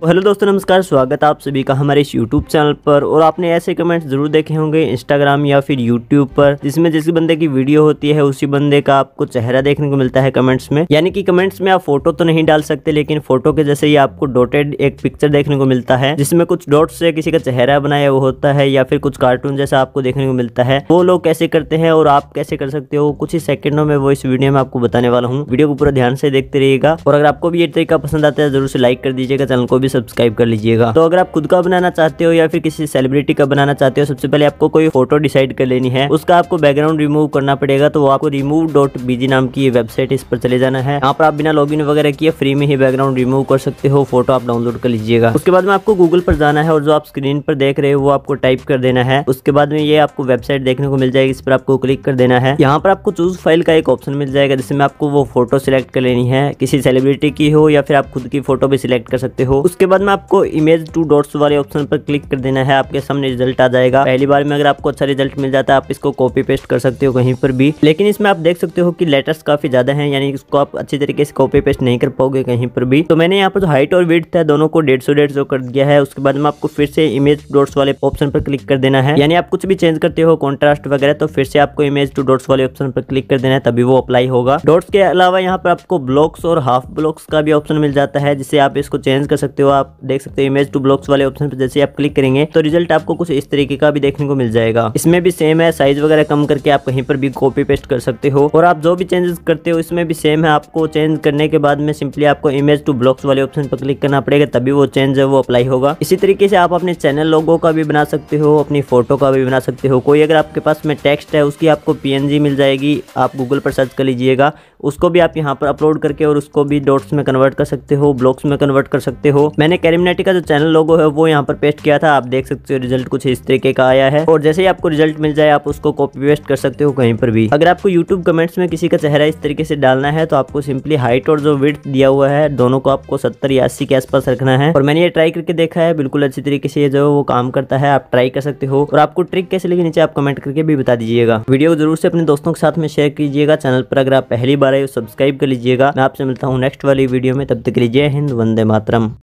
तो हेलो दोस्तों नमस्कार स्वागत है आप सभी का हमारे इस यूट्यूब चैनल पर और आपने ऐसे कमेंट्स जरूर देखे होंगे इंस्टाग्राम या फिर यूट्यूब पर जिसमें जिस बंदे की वीडियो होती है उसी बंदे का आपको चेहरा देखने को मिलता है कमेंट्स में यानी कि कमेंट्स में आप फोटो तो नहीं डाल सकते लेकिन फोटो के जैसे ही आपको डोटेड एक पिक्चर देखने को मिलता है जिसमें कुछ डॉट से किसी का चेहरा बनाया हुआ होता है या फिर कुछ कार्टून जैसा आपको देखने को मिलता है वो लोग कैसे करते हैं और आप कैसे कर सकते हो कुछ ही सेकंडों में वो इस वीडियो में आपको बताने वाला हूँ वीडियो को पूरा ध्यान से देखते रहिएगा और अगर आपको भी ये तरीका पसंद आता है जरूर से लाइक कर दीजिएगा चैनल को भी भी सब्सक्राइब कर लीजिएगा तो अगर आप खुद का बनाना चाहते हो या फिर किसी सेलिब्रिटी का बनाना चाहते हो सबसे पहले आपको कोई फोटो डिसाइड कर लेनी है उसका आपको बैकग्राउंड रिमूव करना पड़ेगा तो वो आपको रिमूव डॉट बीजी नाम की वेबसाइट इस पर चले जाना है यहाँ पर आप बिना लॉग वगैरह किए फ्री में ही बैकग्राउंड रिमूव कर सकते हो फोटो आप डाउनलोड कर लीजिएगा उसके बाद में आपको गूगल पर जाना है और जो आप स्क्रीन पर देख रहे हो वो आपको टाइप कर देना है उसके बाद में ये आपको वेबसाइट देखने को मिल जाएगी इस पर आपको क्लिक कर देना है यहाँ पर आपको चूज फाइल का एक ऑप्शन मिल जाएगा जिसमें आपको वो फोटो सिलेक्ट कर लेनी है किसी सेलिब्रिटी की हो या फिर आप खुद की फोटो भी सिलेक्ट कर सकते हो उसके उसके बाद में आपको इमेज टू डॉट्स वाले ऑप्शन पर क्लिक कर देना है आपके सामने रिजल्ट आ जाएगा पहली बार में अगर आपको अच्छा रिजल्ट मिल जाता है आप इसको कॉपी पेस्ट कर सकते हो कहीं पर भी लेकिन इसमें आप देख सकते हो कि लेटर्स काफी ज्यादा है यानी इसको आप अच्छी तरीके से कॉपी पेस्ट नहीं कर पाओगे कहीं पर भी तो मैंने यहाँ पर जो हाइट और वेट था दोनों को डेढ़ सौ डेढ़ सौ कर दिया है उसके बाद में आपको फिर से इमेज डॉट्स वाले ऑप्शन पर क्लिक कर देना है यानी आप कुछ भी चेंज करते हो कॉन्ट्रास्ट वगैरह तो फिर से आपको इमेज टू डॉट्स वाले ऑप्शन पर क्लिक कर देना है तभी वो अप्लाई होगा डॉट्स के अलावा यहाँ पर आपको ब्लॉक्स और हाफ ब्लॉक्स का भी ऑप्शन मिल जाता है जिससे आप इसको चेंज कर सकते हो आप देख सकते हैं इमेज टू ब्लॉक्स वाले ऑप्शन पर जैसे आप क्लिक करेंगे तो रिजल्ट आपको कुछ इस तरीके का भी देखने को मिल जाएगा इसमें भी सेम है साइज वगैरह कम करके आप कहीं पर भी कॉपी पेस्ट कर सकते हो और आप जो भी चेंजेस करते हो इसमें भी सेम है आपको चेंज करने के बाद में सिंपली आपको इमेज टू ब्लॉक्स वाले ऑप्शन पर क्लिक करना पड़ेगा तभी वो चेंज है वो अप्लाई होगा इसी तरीके से आप अपने चैनल लोगो का भी बना सकते हो अपनी फोटो का भी बना सकते हो कोई अगर आपके पास में टेक्स्ट है उसकी आपको पीएनजी मिल जाएगी आप गूगल पर सर्च कर लीजिएगा उसको भी आप यहाँ पर अपलोड करके और उसको भी डॉट्स में कन्वर्ट कर सकते हो ब्लॉक्स में कन्वर्ट कर सकते हो मैंने कैरिमनेटी का जो चैनल लोगो है वो यहाँ पर पेस्ट किया था आप देख सकते हो रिजल्ट कुछ इस तरीके का आया है और जैसे ही आपको रिजल्ट मिल जाए आप उसको कॉपी पेस्ट कर सकते हो कहीं पर भी अगर आपको यूट्यूब कमेंट्स में किसी का चेहरा इस तरीके से डालना है तो आपको सिंपली हाइट और जो विथ दिया हुआ है दोनों को आपको सत्तर या अस्सी के आसपास रखना है और मैंने ये ट्राई करके देखा है बिल्कुल अच्छी तरीके से जो वो काम करता है आप ट्राई कर सकते हो और आपको ट्रिक कैसे लगी नीचे आप कमेंट करके भी बता दीजिएगा वीडियो जरूर से अपने दोस्तों के साथ में शेयर कीजिएगा चैनल पर अगर आप पहली बार आए सब्सक्राइब कर लीजिएगा मैं आपसे मिलता हूँ नेक्स्ट वाली वीडियो में तब तक के लिए जय हिंद वंदे मातरम